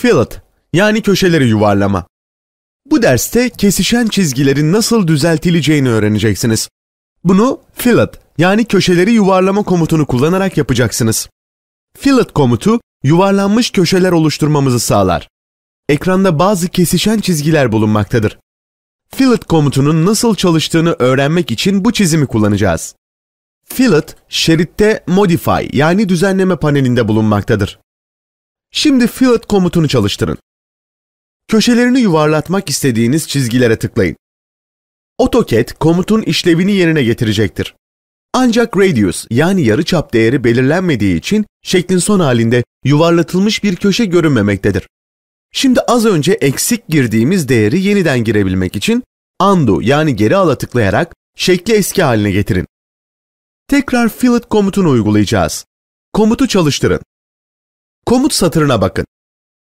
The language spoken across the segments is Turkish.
Fillet yani köşeleri yuvarlama. Bu derste kesişen çizgilerin nasıl düzeltileceğini öğreneceksiniz. Bunu fillet yani köşeleri yuvarlama komutunu kullanarak yapacaksınız. Fillet komutu yuvarlanmış köşeler oluşturmamızı sağlar. Ekranda bazı kesişen çizgiler bulunmaktadır. Fillet komutunun nasıl çalıştığını öğrenmek için bu çizimi kullanacağız. Fillet, şeritte Modify yani düzenleme panelinde bulunmaktadır. Şimdi fillet komutunu çalıştırın. Köşelerini yuvarlatmak istediğiniz çizgilere tıklayın. AutoCAD komutun işlevini yerine getirecektir. Ancak radius yani yarıçap değeri belirlenmediği için şeklin son halinde yuvarlatılmış bir köşe görünmemektedir. Şimdi az önce eksik girdiğimiz değeri yeniden girebilmek için undo yani geri ala tıklayarak şekli eski haline getirin. Tekrar fillet komutunu uygulayacağız. Komutu çalıştırın. Komut satırına bakın.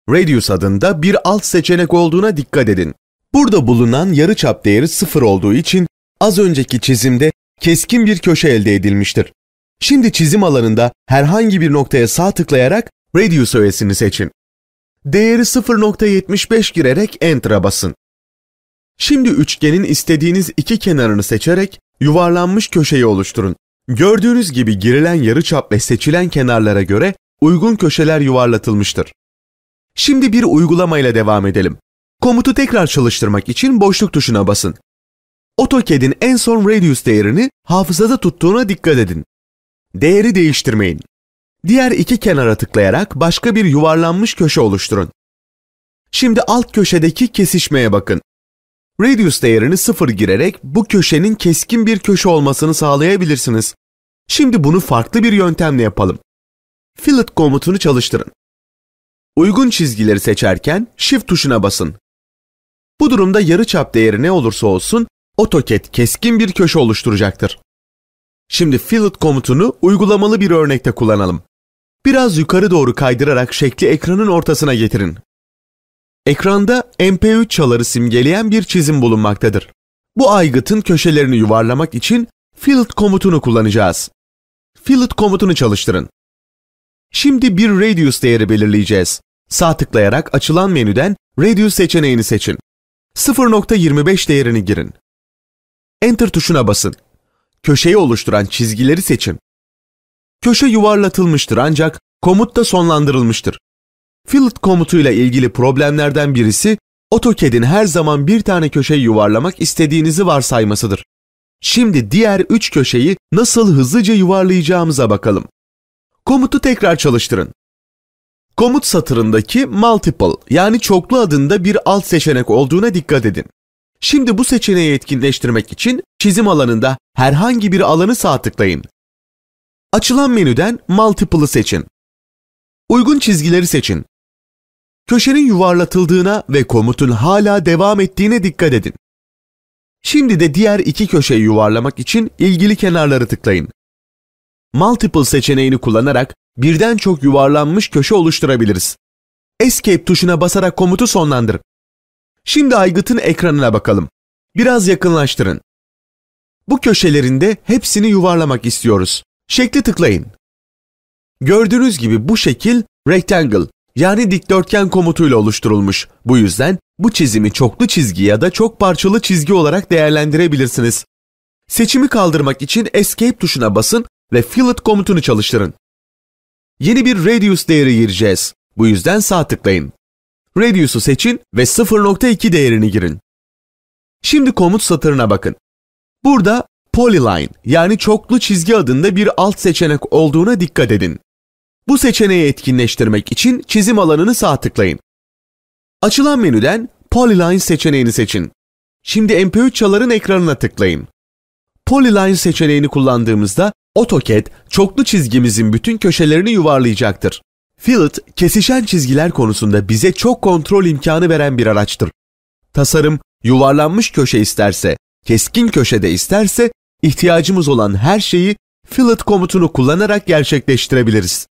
Radius adında bir alt seçenek olduğuna dikkat edin. Burada bulunan yarıçap değeri sıfır olduğu için az önceki çizimde keskin bir köşe elde edilmiştir. Şimdi çizim alanında herhangi bir noktaya sağ tıklayarak Radius öğesini seçin. Değeri 0.75 girerek Enter'a basın. Şimdi üçgenin istediğiniz iki kenarını seçerek yuvarlanmış köşeyi oluşturun. Gördüğünüz gibi girilen yarıçap ve seçilen kenarlara göre uygun köşeler yuvarlatılmıştır. Şimdi bir uygulamayla devam edelim. Komutu tekrar çalıştırmak için boşluk tuşuna basın. AutoCAD'in en son radius değerini hafızada tuttuğuna dikkat edin. Değeri değiştirmeyin. Diğer iki kenara tıklayarak başka bir yuvarlanmış köşe oluşturun. Şimdi alt köşedeki kesişmeye bakın. Radius değerini sıfır girerek bu köşenin keskin bir köşe olmasını sağlayabilirsiniz. Şimdi bunu farklı bir yöntemle yapalım fillet komutunu çalıştırın. Uygun çizgileri seçerken shift tuşuna basın. Bu durumda yarı çap değeri ne olursa olsun AutoCAD keskin bir köşe oluşturacaktır. Şimdi fillet komutunu uygulamalı bir örnekte kullanalım. Biraz yukarı doğru kaydırarak şekli ekranın ortasına getirin. Ekranda MP3 çaları simgeleyen bir çizim bulunmaktadır. Bu aygıtın köşelerini yuvarlamak için fillet komutunu kullanacağız. Fillet komutunu çalıştırın. Şimdi bir radius değeri belirleyeceğiz. Sağ tıklayarak açılan menüden radius seçeneğini seçin. 0.25 değerini girin. Enter tuşuna basın. Köşeyi oluşturan çizgileri seçin. Köşe yuvarlatılmıştır ancak komut da sonlandırılmıştır. Fillet komutuyla ilgili problemlerden birisi AutoCAD'in her zaman bir tane köşeyi yuvarlamak istediğinizi varsaymasıdır. Şimdi diğer üç köşeyi nasıl hızlıca yuvarlayacağımıza bakalım. Komutu tekrar çalıştırın. Komut satırındaki multiple yani çoklu adında bir alt seçenek olduğuna dikkat edin. Şimdi bu seçeneği etkinleştirmek için çizim alanında herhangi bir alanı sağ tıklayın. Açılan menüden Multiple'ı seçin. Uygun çizgileri seçin. Köşenin yuvarlatıldığına ve komutun hala devam ettiğine dikkat edin. Şimdi de diğer iki köşeyi yuvarlamak için ilgili kenarları tıklayın multiple seçeneğini kullanarak birden çok yuvarlanmış köşe oluşturabiliriz. Escape tuşuna basarak komutu sonlandır. Şimdi aygıtın ekranına bakalım. Biraz yakınlaştırın. Bu köşelerinde hepsini yuvarlamak istiyoruz. Şekli tıklayın. Gördüğünüz gibi bu şekil rectangle yani dikdörtgen komutuyla oluşturulmuş. Bu yüzden bu çizimi çoklu çizgi ya da çok parçalı çizgi olarak değerlendirebilirsiniz. Seçimi kaldırmak için Escape tuşuna basın ve fillet komutunu çalıştırın. Yeni bir radius değeri gireceğiz. Bu yüzden sağ tıklayın. Radius'u seçin ve 0.2 değerini girin. Şimdi komut satırına bakın. Burada Polyline yani çoklu çizgi adında bir alt seçenek olduğuna dikkat edin. Bu seçeneği etkinleştirmek için çizim alanını sağ tıklayın. Açılan menüden Polyline seçeneğini seçin. Şimdi MP3 çaların ekranına tıklayın. Polyline seçeneğini kullandığımızda AutoCAD çoklu çizgimizin bütün köşelerini yuvarlayacaktır. Fillet, kesişen çizgiler konusunda bize çok kontrol imkanı veren bir araçtır. Tasarım, yuvarlanmış köşe isterse, keskin köşede isterse, ihtiyacımız olan her şeyi fillet komutunu kullanarak gerçekleştirebiliriz.